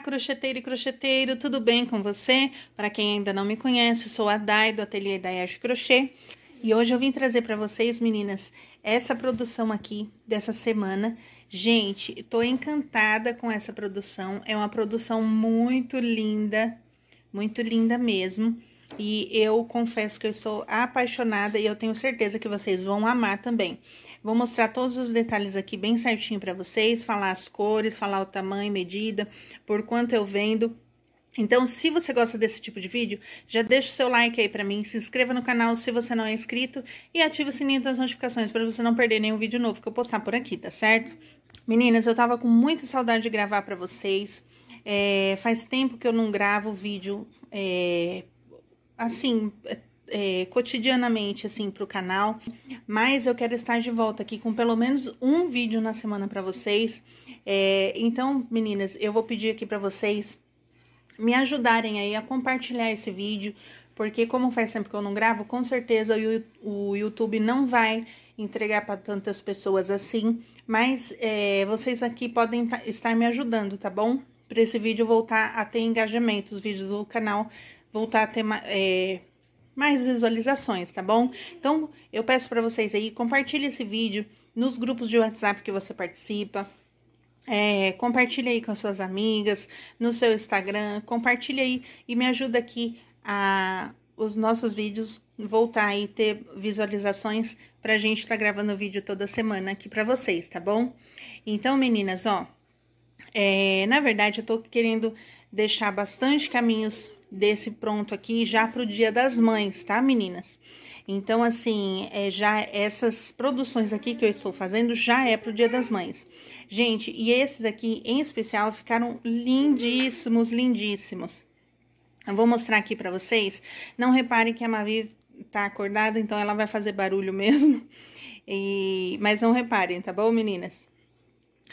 crocheteiro e crocheteiro, tudo bem com você? Para quem ainda não me conhece, sou a Dai do Ateliê Yash Crochê e hoje eu vim trazer para vocês, meninas, essa produção aqui dessa semana. Gente, estou encantada com essa produção, é uma produção muito linda, muito linda mesmo. E eu confesso que eu sou apaixonada e eu tenho certeza que vocês vão amar também. Vou mostrar todos os detalhes aqui bem certinho para vocês, falar as cores, falar o tamanho, medida, por quanto eu vendo. Então, se você gosta desse tipo de vídeo, já deixa o seu like aí para mim, se inscreva no canal se você não é inscrito e ative o sininho das notificações para você não perder nenhum vídeo novo que eu postar por aqui, tá certo? Meninas, eu tava com muita saudade de gravar para vocês. É, faz tempo que eu não gravo vídeo é, assim, é, cotidianamente assim para o canal, mas eu quero estar de volta aqui com pelo menos um vídeo na semana para vocês. É, então, meninas, eu vou pedir aqui para vocês me ajudarem aí a compartilhar esse vídeo, porque como faz sempre que eu não gravo, com certeza o YouTube não vai entregar para tantas pessoas assim, mas é, vocês aqui podem estar me ajudando, tá bom? Para esse vídeo voltar a ter engajamento, os vídeos do canal voltar a ter é, mais visualizações, tá bom? Então, eu peço para vocês aí, compartilhe esse vídeo nos grupos de WhatsApp que você participa. É, compartilhe aí com as suas amigas, no seu Instagram, compartilhe aí e me ajuda aqui a os nossos vídeos voltar aí ter visualizações pra gente estar tá gravando vídeo toda semana aqui para vocês, tá bom? Então, meninas, ó, é, na verdade eu tô querendo deixar bastante caminhos desse pronto aqui já para o Dia das Mães, tá, meninas? Então, assim, é, já essas produções aqui que eu estou fazendo já é para o Dia das Mães. Gente, e esses aqui em especial ficaram lindíssimos, lindíssimos. Eu vou mostrar aqui para vocês. Não reparem que a Mavi tá acordada, então ela vai fazer barulho mesmo. E... Mas não reparem, tá bom, meninas?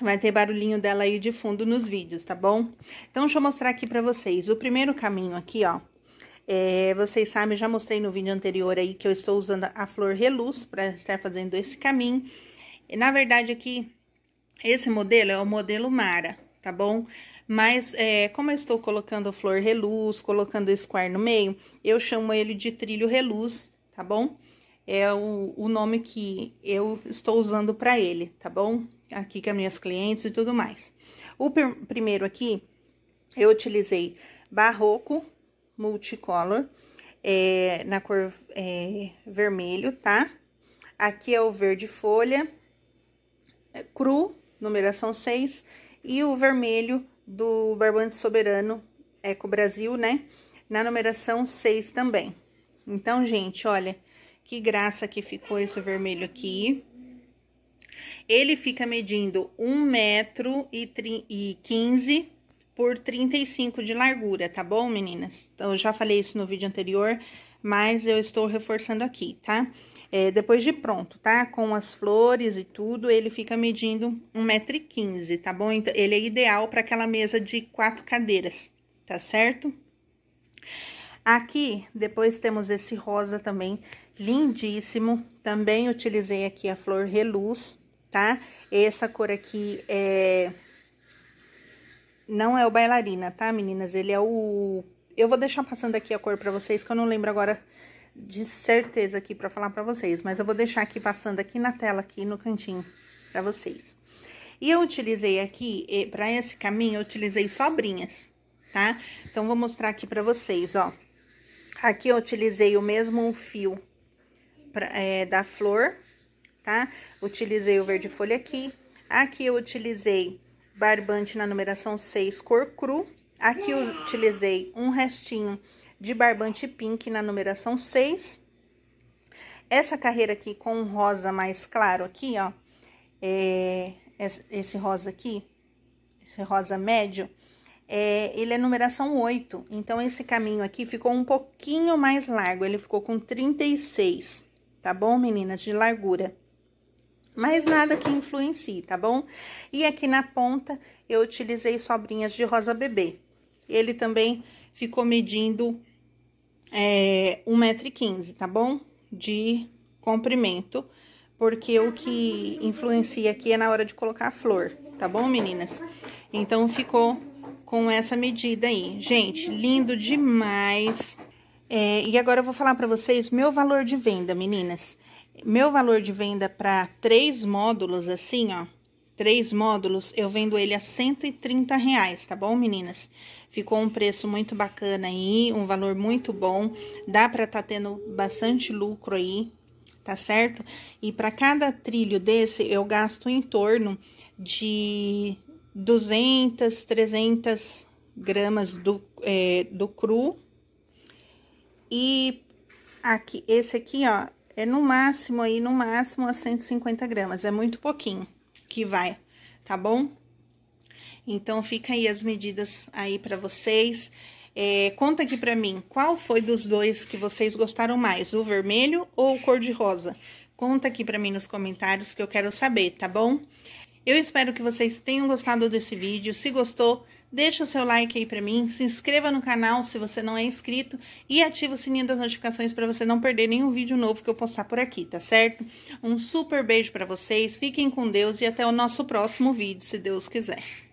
Vai ter barulhinho dela aí de fundo nos vídeos, tá bom? Então, deixa eu mostrar aqui pra vocês. O primeiro caminho aqui, ó. É, vocês sabem, já mostrei no vídeo anterior aí que eu estou usando a flor reluz pra estar fazendo esse caminho. E, na verdade, aqui, esse modelo é o modelo Mara, tá bom? Mas, é, como eu estou colocando a flor reluz, colocando o square no meio, eu chamo ele de trilho reluz, tá bom? É o, o nome que eu estou usando pra ele, tá bom? aqui com as minhas clientes e tudo mais. O pr primeiro aqui, eu utilizei Barroco Multicolor, é, na cor é, vermelho, tá? Aqui é o verde folha, é, cru, numeração 6, e o vermelho do Barbante Soberano Eco Brasil, né? Na numeração 6 também. Então, gente, olha que graça que ficou esse vermelho aqui. Ele fica medindo 115 metro e, por 35 de largura, tá bom, meninas? Então, eu já falei isso no vídeo anterior, mas eu estou reforçando aqui, tá? É, depois de pronto, tá? Com as flores e tudo, ele fica medindo 1,15m, tá bom? Então, ele é ideal para aquela mesa de quatro cadeiras, tá certo? Aqui, depois temos esse rosa também, lindíssimo. Também utilizei aqui a flor reluz, tá? Essa cor aqui é... Não é o bailarina, tá, meninas? Ele é o... Eu vou deixar passando aqui a cor pra vocês, que eu não lembro agora de certeza aqui pra falar pra vocês. Mas eu vou deixar aqui passando aqui na tela, aqui no cantinho, pra vocês. E eu utilizei aqui, para esse caminho, eu utilizei sobrinhas, tá? Então, vou mostrar aqui para vocês, ó. Aqui eu utilizei o mesmo fio pra, é, da flor, tá? Utilizei o verde folha aqui. Aqui eu utilizei barbante na numeração 6, cor cru. Aqui eu utilizei um restinho de barbante pink na numeração 6. Essa carreira aqui com um rosa mais claro aqui, ó. É, esse rosa aqui, esse rosa médio, é, ele é numeração 8. Então, esse caminho aqui ficou um pouquinho mais largo. Ele ficou com 36, tá bom, meninas? De largura. Mas nada que influencie, tá bom? E aqui na ponta eu utilizei sobrinhas de rosa bebê. Ele também ficou medindo é, 1,15m, tá bom? De comprimento, porque o que influencia aqui é na hora de colocar a flor, tá bom, meninas? Então, ficou com essa medida aí. Gente, lindo demais! É, e agora eu vou falar para vocês meu valor de venda, meninas meu valor de venda para três módulos, assim, ó, três módulos, eu vendo ele a 130 reais, tá bom, meninas? Ficou um preço muito bacana aí, um valor muito bom, dá para tá tendo bastante lucro aí, tá certo? E para cada trilho desse, eu gasto em torno de 200, 300 gramas do, é, do cru. E aqui, esse aqui, ó, é no máximo aí, no máximo a 150 gramas, é muito pouquinho que vai, tá bom? Então, fica aí as medidas aí para vocês. É, conta aqui para mim, qual foi dos dois que vocês gostaram mais, o vermelho ou o cor-de-rosa? Conta aqui para mim nos comentários que eu quero saber, tá bom? Eu espero que vocês tenham gostado desse vídeo. Se gostou, Deixa o seu like aí para mim, se inscreva no canal se você não é inscrito e ativa o sininho das notificações para você não perder nenhum vídeo novo que eu postar por aqui, tá certo? Um super beijo para vocês, fiquem com Deus e até o nosso próximo vídeo, se Deus quiser.